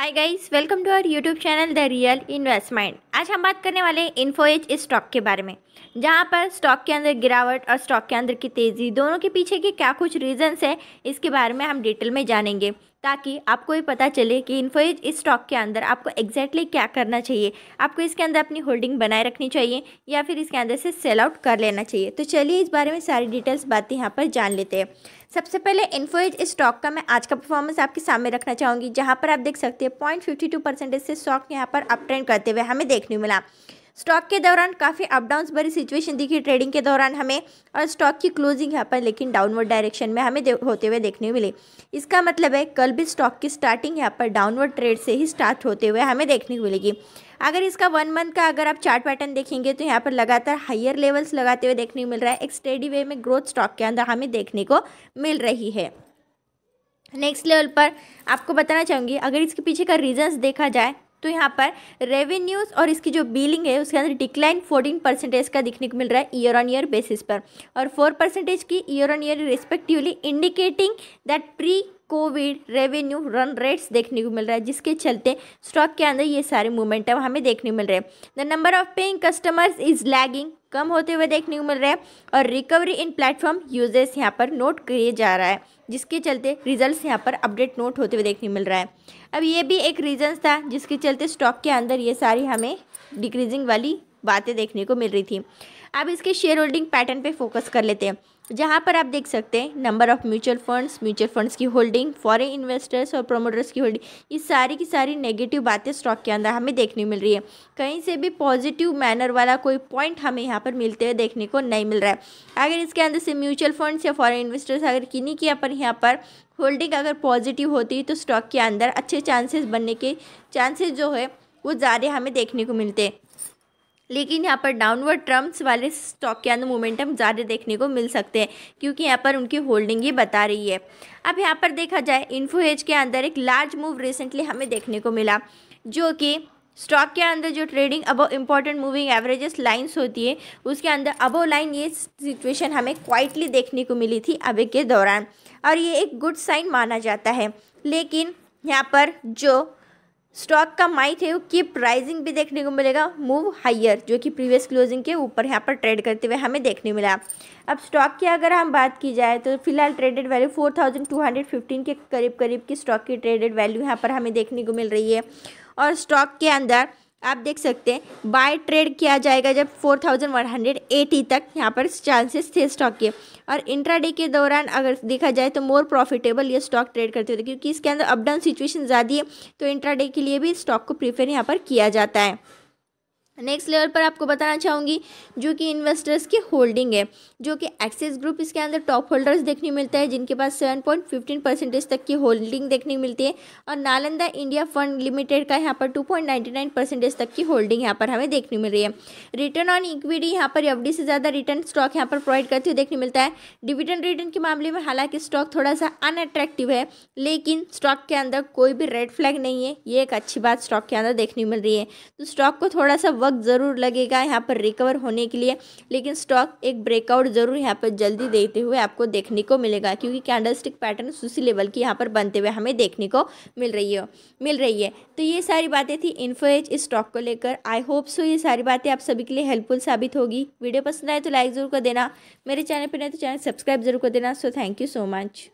hi guys welcome to our YouTube channel the real investment आज हम बात करने वाले हैं इन्फोएज स्टॉक के बारे में जहां पर स्टॉक के अंदर गिरावट और स्टॉक के अंदर की तेज़ी दोनों के पीछे के क्या कुछ रीजंस है इसके बारे में हम डिटेल में जानेंगे ताकि आपको ये पता चले कि इन्फोएज इस स्टॉक के अंदर आपको एग्जैक्टली क्या करना चाहिए आपको इसके अंदर अपनी होल्डिंग बनाए रखनी चाहिए या फिर इसके अंदर से सेल आउट कर लेना चाहिए तो चलिए इस बारे में सारी डिटेल्स बातें यहाँ पर जान लेते हैं सबसे पहले इन्फोएज इस स्टॉक का मैं आज का परफॉर्मेंस आपके सामने रखना चाहूँगी जहाँ पर आप देख सकते हैं पॉइंट फिफ्टी टू परसेंटेज से स्टॉक यहाँ पर अप ट्रेंड करते हुए हमें देखने मिला स्टॉक के दौरान काफ़ी अप डाउन्स भरी सिचुएशन दिखी ट्रेडिंग के दौरान हमें और स्टॉक की क्लोजिंग यहाँ पर लेकिन डाउनवर्ड डायरेक्शन में हमें होते हुए देखने मिले इसका मतलब है कल भी स्टॉक की स्टार्टिंग यहाँ पर डाउनवर्ड ट्रेड से ही स्टार्ट होते हुए हमें देखने को मिलेगी अगर इसका वन मंथ का अगर आप चार्ट पैटर्न देखेंगे तो यहाँ पर लगातार हायर लेवल्स लगाते हुए देखने को मिल रहा है एक स्टेडी वे में ग्रोथ स्टॉक के अंदर हमें देखने को मिल रही है नेक्स्ट लेवल पर आपको बताना चाहूँगी अगर इसके पीछे का रीजंस देखा जाए तो यहाँ पर रेवेन्यूज़ और इसकी जो बिलिंग है उसके अंदर डिक्लाइन फोर्टीन परसेंटेज का दिखने को मिल रहा है ईयर ऑन ईयर बेसिस पर और फोर परसेंटेज की year on year respectively indicating that pre Covid revenue run rates देखने को मिल रहा है जिसके चलते स्टॉक के अंदर ये सारे है हमें देखने को मिल रहे हैं the number of paying customers is lagging कम होते हुए देखने को मिल रहा है और रिकवरी इन प्लेटफॉर्म यूजेस यहाँ पर नोट किए जा रहा है जिसके चलते रिजल्ट्स यहाँ पर अपडेट नोट होते हुए देखने मिल रहा है अब ये भी एक रीजन्स था जिसके चलते स्टॉक के अंदर ये सारी हमें डिक्रीजिंग वाली बातें देखने को मिल रही थी अब इसके शेयर होल्डिंग पैटर्न पे फोकस कर लेते हैं जहाँ पर आप देख सकते हैं number of mutual funds mutual funds की होल्डिंग फॉरेन इन्वेस्टर्स और प्रोमोटर्स की होल्डिंग ये सारी की सारी नेगेटिव बातें स्टॉक के अंदर हमें देखने मिल रही है कहीं से भी पॉजिटिव मैनर वाला कोई पॉइंट हमें यहाँ पर मिलते हुए देखने को नहीं मिल रहा है अगर इसके अंदर से म्यूचुअल फंड्स या फ़ॉरन इन्वेस्टर्स अगर किन्हीं किया पर यहाँ पर होल्डिंग अगर पॉजिटिव होती तो स्टॉक के अंदर अच्छे चांसेस बनने के चांसेस जो है वो ज़्यादा हमें देखने को मिलते हैं लेकिन यहाँ पर डाउनवर्ड ट्रम्प्स वाले स्टॉक के अंदर मोमेंटम ज़्यादा देखने को मिल सकते हैं क्योंकि यहाँ पर उनकी होल्डिंग ही बता रही है अब यहाँ पर देखा जाए इन्फोहेज के अंदर एक लार्ज मूव रिसेंटली हमें देखने को मिला जो कि स्टॉक के अंदर जो trading above important moving averages lines होती है उसके अंदर अबो लाइन ये सिचुएशन हमें क्वाइटली देखने को मिली थी अबे के दौरान और ये एक गुड साइन माना जाता है लेकिन यहाँ पर जो स्टॉक का माई थे की प्राइसिंग भी देखने को मिलेगा मूव हाइयर जो कि प्रीवियस क्लोजिंग के ऊपर यहाँ पर ट्रेड करते हुए हमें देखने मिला अब स्टॉक की अगर हम बात की जाए तो फिलहाल ट्रेडेड वैल्यू 4215 के करीब करीब की स्टॉक की ट्रेडेड वैल्यू यहाँ पर हमें देखने को मिल रही है और स्टॉक के अंदर आप देख सकते हैं बाय ट्रेड किया जाएगा जब 4180 तक यहाँ पर चांसेस थे स्टॉक के और इंट्राडे के दौरान अगर देखा जाए तो मोर प्रॉफिटेबल ये स्टॉक ट्रेड करते होते क्योंकि इसके अंदर अपडाउन सिचुएशन ज़्यादा है तो इंट्राडे के लिए भी स्टॉक को प्रीफर यहाँ पर किया जाता है नेक्स्ट लेवल पर आपको बताना चाहूँगी जो कि इन्वेस्टर्स की होल्डिंग है जो कि एक्सिस ग्रुप इसके अंदर टॉप होल्डर्स देखने मिलता है जिनके पास सेवन पॉइंट फिफ्टीन परसेंटेज तक की होल्डिंग देखने मिलती है और नालंदा इंडिया फंड लिमिटेड का यहाँ पर two point ninety nine percentage तक की होल्डिंग यहाँ पर हमें देखने मिल रही है रिटर्न ऑन इक्विटी यहाँ पर एफ से ज़्यादा रिटर्न स्टॉक यहाँ पर प्रोवाइड करते हुए देखने मिलता है डिविडेंड रिटर्न के मामले में हालांकि स्टॉक थोड़ा सा अनअट्रैक्टिव है लेकिन स्टॉक के अंदर कोई भी रेड फ्लैग नहीं है ये एक अच्छी बात स्टॉक के अंदर देखने मिल रही है तो स्टॉक को थोड़ा सा वक्त ज़रूर लगेगा यहाँ पर रिकवर होने के लिए लेकिन स्टॉक एक ब्रेकआउट ज़रूर यहाँ पर जल्दी देते हुए आपको देखने को मिलेगा क्योंकि कैंडल स्टिक पैटर्न उसी लेवल की यहाँ पर बनते हुए हमें देखने को मिल रही है मिल रही है तो ये सारी बातें थी इन्फोएज इस स्टॉक को लेकर आई होप सो ये सारी बातें आप सभी के लिए हेल्पफुल साबित होगी वीडियो पसंद आए तो लाइक ज़रूर कर देना मेरे चैनल पर नहीं तो चैनल सब्सक्राइब जरूर कर देना so thank you so much